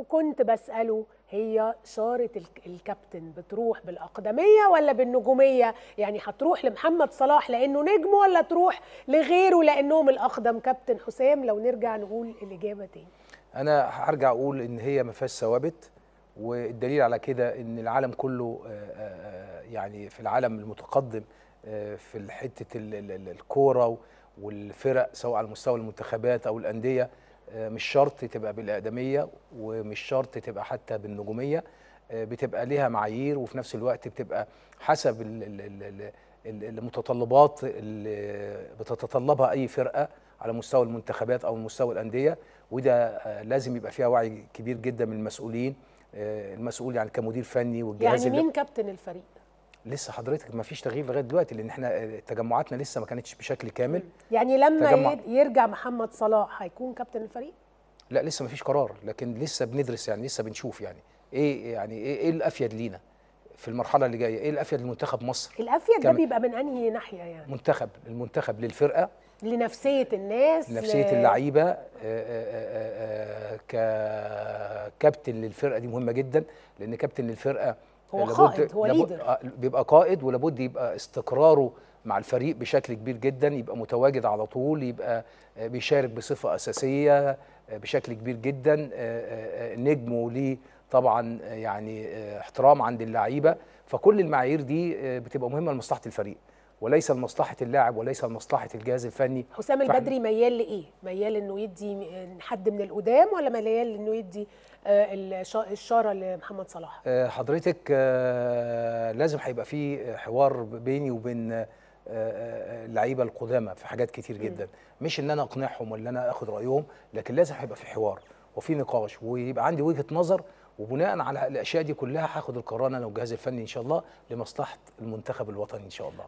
وكنت بسأله هي شارة الكابتن بتروح بالأقدمية ولا بالنجومية يعني هتروح لمحمد صلاح لأنه نجم ولا تروح لغيره لأنهم الأقدم كابتن حسام لو نرجع نقول الإجابة تاني أنا هرجع أقول إن هي ما فيهاش ثوابت والدليل على كده إن العالم كله آه، آه، آه، يعني في العالم المتقدم في حتة الكورة والفرق سواء على مستوى المنتخبات أو الأندية آه، مش شرط تبقى بالأدمية ومش شرط تبقى حتى بالنجوميه آه، بتبقى ليها معايير وفي نفس الوقت بتبقى حسب المتطلبات اللي بتتطلبها اي فرقه على مستوى المنتخبات او مستوى الانديه وده آه، لازم يبقى فيها وعي كبير جدا من المسؤولين المسؤول يعني كمدير فني والجهاز يعني مين كابتن الفريق لسه حضرتك ما فيش تغيير لغايه دلوقتي لان احنا آه، تجمعاتنا لسه ما كانتش بشكل كامل يعني لما تجمع... يرجع محمد صلاح هيكون كابتن الفريق لا لسه ما فيش قرار لكن لسه بندرس يعني لسه بنشوف يعني ايه يعني ايه, إيه الافيد لينا في المرحله اللي جايه ايه الافيد لمنتخب مصر الافيد ده بيبقى من انهي ناحيه يعني منتخب المنتخب للفرقه لنفسيه الناس نفسيه اللعيبه آه، آه، ككابتن للفرقه دي مهمه جدا لان كابتن للفرقه هو قائد هو ليدر آه، بيبقى قائد ولابد يبقى استقراره مع الفريق بشكل كبير جدا يبقى متواجد على طول يبقى آه، بيشارك بصفه اساسيه آه، بشكل كبير جدا نجمه ليه طبعا يعني احترام عند اللعيبه فكل المعايير دي بتبقى مهمه لمصلحه الفريق وليس لمصلحه اللاعب وليس لمصلحه الجهاز الفني حسام البدري ميال لايه ميال انه يدي حد من القدام ولا ميال انه يدي آه، الشاره لمحمد صلاح آه، حضرتك آه، لازم هيبقى في حوار بيني وبين اللعيبه القدامى في حاجات كتير جدا م. مش ان انا اقنعهم ولا انا اخد رايهم لكن لازم هيبقى في حوار وفي نقاش ويبقى عندي وجهه نظر وبناء على الاشياء دي كلها هاخد القرار انا والجهاز الفني ان شاء الله لمصلحه المنتخب الوطني ان شاء الله